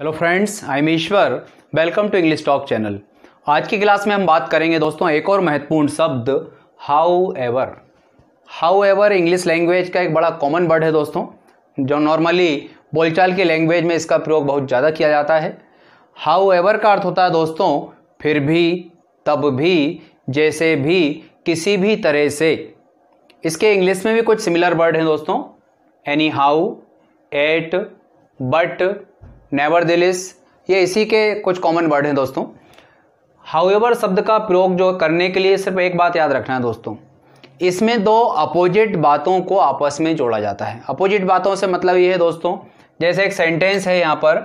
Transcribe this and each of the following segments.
hello friends I am Ishwar welcome to English talk channel आज की class में हम बात करेंगे दोस्तों एक और महत्वपूर्ण शब्द however however English language का एक बड़ा कॉमन वर्ड है दोस्तों जो नॉर्मली बोलचाल की लैंग्वेज में इसका प्रयोग बहुत ज़्यादा किया जाता है हाउ एवर का अर्थ होता है दोस्तों फिर भी तब भी जैसे भी किसी भी तरह से इसके इंग्लिश में भी कुछ सिमिलर वर्ड हैं दोस्तों anyhow yet but nevertheless ये इसी के कुछ कॉमन वर्ड हैं दोस्तों हाउएवर शब्द का प्रयोग जो करने के लिए सिर्फ एक बात याद रखना है दोस्तों इसमें दो अपोजिट बातों को आपस में जोड़ा जाता है अपोजिट बातों से मतलब ये है दोस्तों जैसे एक सेंटेंस है यहाँ पर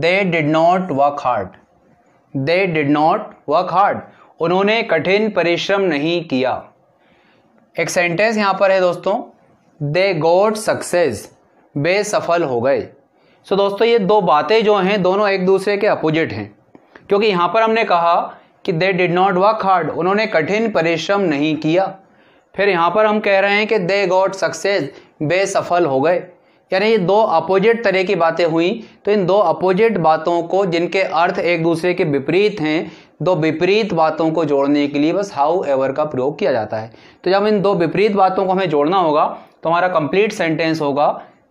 they did not work hard they did not work hard उन्होंने कठिन परिश्रम नहीं किया एक सेंटेंस यहाँ पर है दोस्तों दे गोट सक्सेस वे सफल हो गए सो दोस्तों ये दो बातें जो हैं दोनों एक दूसरे के अपोजिट हैं क्योंकि यहाँ पर हमने कहा कि they did not work hard उन्होंने कठिन परिश्रम नहीं किया फिर यहाँ पर हम कह रहे हैं कि दे गॉट सक्सेस बेसफल हो गए यानी ये दो अपोजिट तरह की बातें हुई तो इन दो अपोजिट बातों को जिनके अर्थ एक दूसरे के विपरीत हैं दो विपरीत बातों को जोड़ने के लिए बस हाउ एवर का प्रयोग किया जाता है तो जब इन दो विपरीत बातों को हमें जोड़ना होगा तो हमारा कंप्लीट सेंटेंस होगा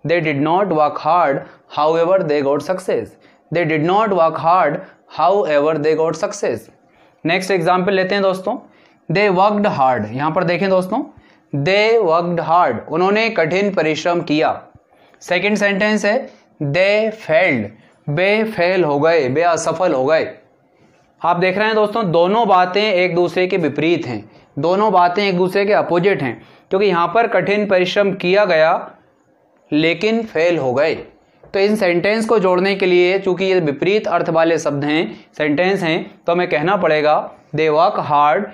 they did not work hard however they got success they did not work hard however they got success next example लेते हैं दोस्तों दे वर्कड हार्ड यहाँ पर देखें दोस्तों दे वर्कड हार्ड उन्होंने कठिन परिश्रम किया सेकेंड सेंटेंस है दे फेल्ड बे फेल हो गए बे असफल हो गए आप देख रहे हैं दोस्तों दोनों बातें एक दूसरे के विपरीत हैं दोनों बातें एक दूसरे के अपोजिट हैं क्योंकि यहाँ पर कठिन परिश्रम किया गया लेकिन फेल हो गए तो इन सेंटेंस को जोड़ने के लिए चूंकि ये विपरीत अर्थ वाले शब्द हैं सेंटेंस हैं तो हमें कहना पड़ेगा they work hard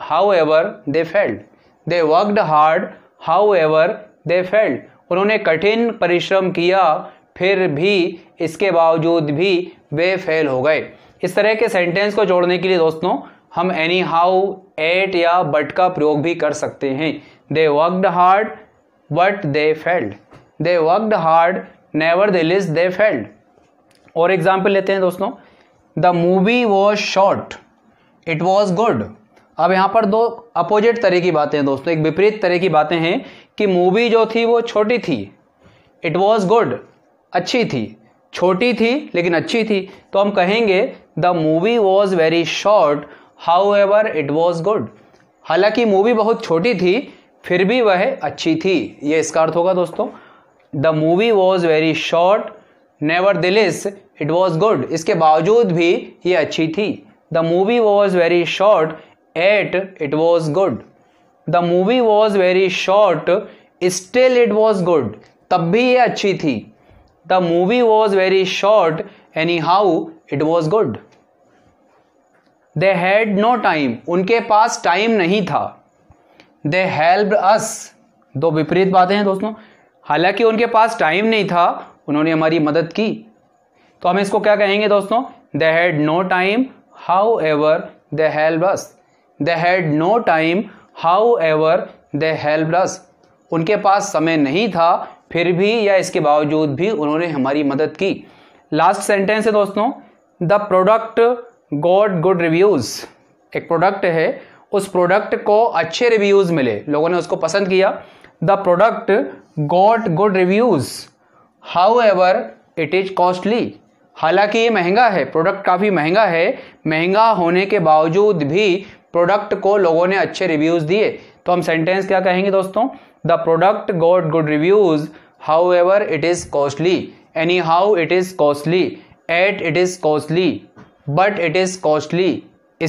however they failed they worked hard however they failed उन्होंने कठिन परिश्रम किया फिर भी इसके बावजूद भी वे फेल हो गए इस तरह के सेंटेंस को जोड़ने के लिए दोस्तों हम एनी हाउ एट या बट का प्रयोग भी कर सकते हैं they worked hard but they failed they worked hard nevertheless they failed और एग्जाम्पल लेते हैं दोस्तों the movie was short it was good अब यहाँ पर दो अपोजिट तरह की बातें हैं दोस्तों एक विपरीत तरह की बातें हैं कि मूवी जो थी वो छोटी थी इट वॉज गुड अच्छी थी छोटी थी लेकिन अच्छी थी तो हम कहेंगे the movie was very short however it was good हालांकि मूवी बहुत छोटी थी फिर भी वह अच्छी थी ये इसका अर्थ होगा दोस्तों the movie was very short nevertheless it was good इसके बावजूद भी ये अच्छी थी the movie was very short yet it was good the movie was very short still it was good तब भी ये अच्छी थी the movie was very short anyhow it was good they had no time उनके पास time नहीं था दे help अस दो विपरीत बातें हैं दोस्तों हालांकि उनके पास टाइम नहीं था उन्होंने हमारी मदद की तो हम इसको क्या कहेंगे दोस्तों they had no time however they help us they had no time however they help us उनके पास समय नहीं था फिर भी या इसके बावजूद भी उन्होंने हमारी मदद की लास्ट सेंटेंस है दोस्तों the product got good reviews एक प्रोडक्ट है उस प्रोडक्ट को अच्छे रिव्यूज़ मिले लोगों ने उसको पसंद किया the product got good reviews however it is costly हालांकि ये महंगा है प्रोडक्ट काफ़ी महंगा है महंगा होने के बावजूद भी प्रोडक्ट को लोगों ने अच्छे रिव्यूज़ दिए तो हम सेंटेंस क्या कहेंगे दोस्तों the product got good reviews however it is costly anyhow it is costly yet it is costly but it is costly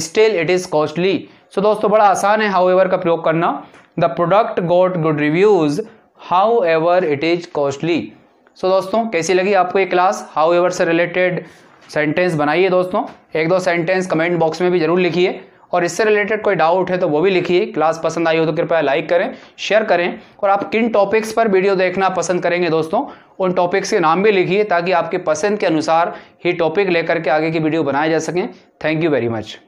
still it is costly so दोस्तों बड़ा आसान है हाउ एवर का प्रयोग करना the product got good reviews however it is costly so दोस्तों कैसी लगी आपको ये क्लास हाउ एवर से रिलेटेड सेंटेंस बनाइए दोस्तों एक दो सेंटेंस कमेंट बॉक्स में भी जरूर लिखिए और इससे रिलेटेड कोई डाउट है तो वो भी लिखिए क्लास पसंद आई हो तो कृपया लाइक करें शेयर करें और आप किन टॉपिक्स पर वीडियो देखना पसंद करेंगे दोस्तों उन टॉपिक्स के नाम भी लिखिए ताकि आपके पसंद के अनुसार ही टॉपिक लेकर के आगे की वीडियो बनाए जा सकें थैंक यू वेरी मच